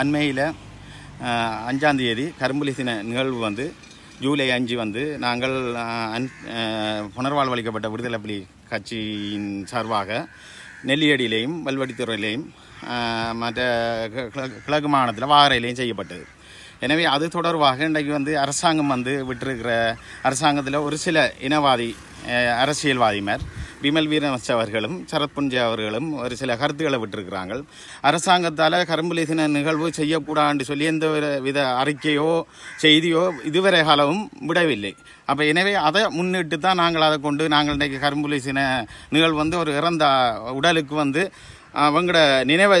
அண்மையில் அஞ்சாந்தேதி சின நிகழ்வு வந்து ஜூலை அஞ்சு வந்து நாங்கள் அன் புனர்வாழ்வளிக்கப்பட்ட விடுதலை புலி கட்சியின் சார்பாக நெல்லியடியிலையும் வல்வடித்துறையிலையும் மற்ற கிழக்கு மாநிலத்தில் வாகரையிலையும் செய்யப்பட்டது எனவே அது தொடர்பாக இன்றைக்கு வந்து அரசாங்கம் வந்து விட்டிருக்கிற அரசாங்கத்தில் ஒரு சில இனவாதி அரசியல்வாதிமார் விமல் வீரமச்ச அவர்களும் சரத்புஞ்சா அவர்களும் ஒரு சில கருத்துக்களை விட்டுருக்கிறாங்க அரசாங்கத்தால் கரும்புலேசின நிகழ்வு செய்யக்கூடாதுன்னு சொல்லி எந்த வித அறிக்கையோ செய்தியோ இதுவரை காலமும் விடவில்லை அப்போ எனவே அதை முன்னிட்டு தான் நாங்கள் அதை கொண்டு நாங்கள் இன்றைக்கு கரும்புலேசின நிகழ்வு வந்து ஒரு இறந்த உடலுக்கு வந்து அவங்கள நினைவை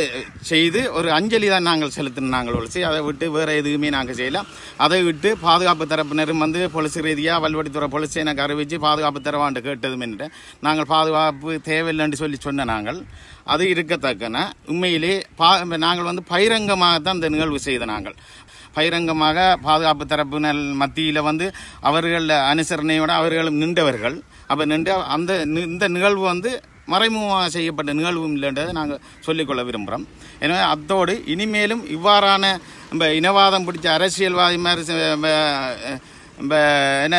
செய்து ஒரு அஞ்சலி தான் நாங்கள் செலுத்தினோம் நாங்கள் ஒழிச்சு அதை விட்டு வேறு எதுவுமே நாங்கள் செய்யலாம் அதை விட்டு பாதுகாப்பு தரப்பினரும் வந்து பொலிசு ரீதியாக வல்வடித்துறை பொலிசை எனக்கு அறிவித்து பாதுகாப்பு தரவான்ட்டு கேட்டதும் என்று நாங்கள் பாதுகாப்பு தேவையில்லைன்னு சொல்லி சொன்ன நாங்கள் அது இருக்கத்தக்கன உண்மையிலே பா நாங்கள் வந்து பகிரங்கமாக தான் இந்த நிகழ்வு செய்த நாங்கள் பகிரங்கமாக பாதுகாப்பு தரப்பினர் மத்தியில் வந்து அவர்கள் அனுசரணையோடு அவர்களும் நின்றவர்கள் அப்போ நின்று அந்த இந்த நிகழ்வு வந்து மறைமுகமாக செய்யப்பட்ட நிகழ்வும் இல்லைன்றதை நாங்கள் சொல்லிக்கொள்ள விரும்புகிறோம் எனவே அத்தோடு இனிமேலும் இவ்வாறான நம்ம இனவாதம் பிடிச்ச அரசியல்வாதி மாதிரி என்ன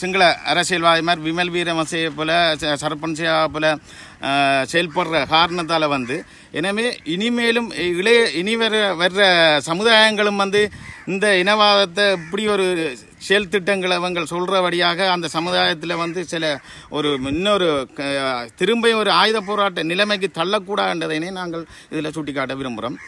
சிங்கள அரசியல்வாதி மாதிரி விமல் வீரமசையை போல சரப்பன்சியா போல செயல்படுற காரணத்தால் வந்து எனவே இனிமேலும் இளைய இனி வர வர்ற சமுதாயங்களும் வந்து இந்த இனவாதத்தை இப்படி ஒரு செயல் திட்டங்களை அவங்க சொல்கிறபடியாக அந்த சமுதாயத்தில் வந்து சில ஒரு இன்னொரு திரும்ப ஒரு ஆயுத போராட்ட நிலைமைக்கு தள்ளக்கூடாதுன்றதைனே நாங்கள் இதில் சுட்டிக்காட்ட விரும்புகிறோம்